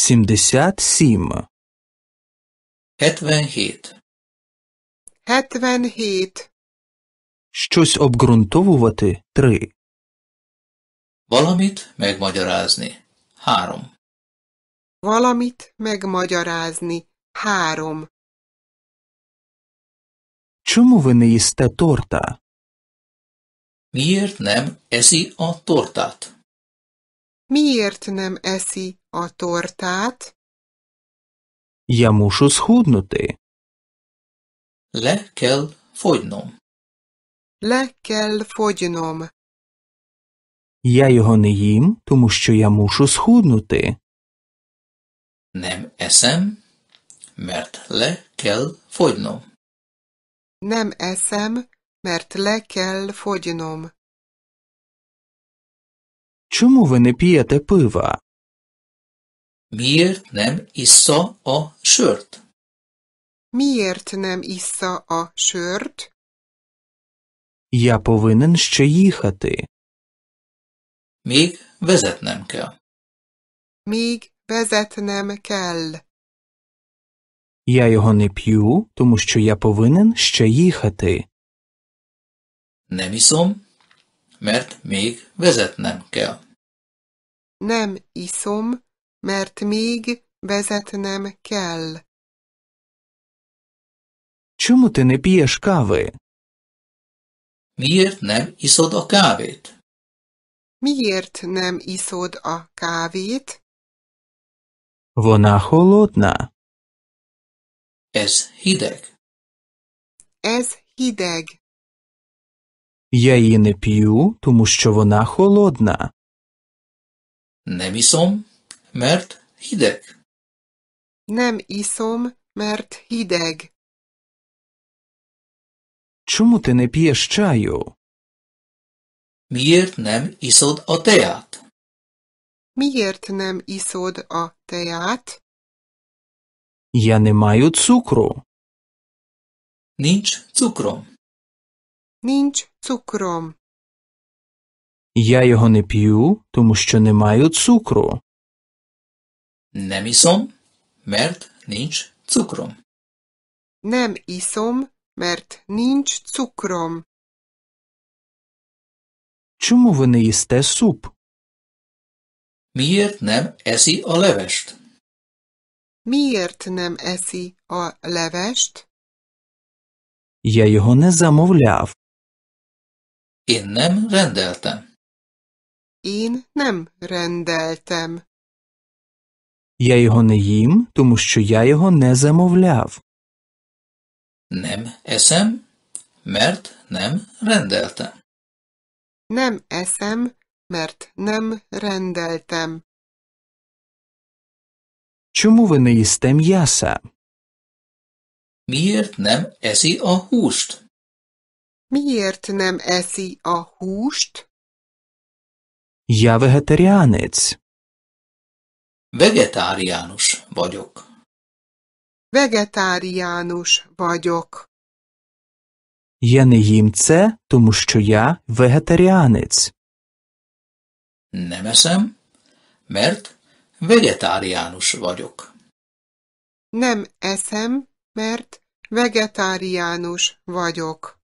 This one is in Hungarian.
77 77 77 Щось обґрунтовувати 3 Valamit megmagyarázni 3 Valamit megmagyarázni 3 Чому ви не їсте торта? Miért nem eszi a tortát? Miért nem eszi a tortát? Я мушу схуднути. Le kell fogynom. Le kell fogynom. Я його не їм, тому що я мушу схуднути. Nem eszem, mert le kell fogynom. Nem eszem, mert le kell fogynom. Чому ви не п'єте пива? Miért nem issza a sört? Miért nem issza a sört? Я повинен ще їхати. Még vezetnem kell. Még vezetnem kell. Я його не п'ю, тому що я повинен ще їхати. Nem iszom, mert még vezetnem kell. Nem iszom, mert még vezetnem kell. Чому ти не п'єш кави? Miért nem iszod a kávét? Miért nem iszod a kávét? Вона холодна. Ez hideg. Ez hideg. Я її не п'ю, тому що вона холодна. Nem iszom, mert hideg. Nem iszom, mert hideg. Csomó te ne piesz csájó? Miért nem iszod a teát? Miért nem iszod a teát? Ja nem majú цукру. Nincs cukrom. Nincs cukrom. Я його не п'ю, тому що не маю цукру. Nem iszom, mert nincs cukrom. Nem iszom, mert nincs cukrom. Чому ви не їсте суп? Miért nem eszi a levest? Miért nem eszi a levest? Я його не замовляв. Én nem rendeltem. Én nem rendeltem. Я його не їм, тому що я його не замовляв. Nem esem, mert nem rendeltem. Nem esem, mert nem rendeltem. Чому ви не їсте м'яса? Miért nem eszi a húst? Miért nem eszi a húst? Я vegetariánec. Vegetáriánus vagyok. Vegetáriánus vagyok. Я не їм це, тому що я вегетаріанець. Nem eszem, mert vegetáriánus vagyok. Nem eszem, mert vegetáriánus vagyok.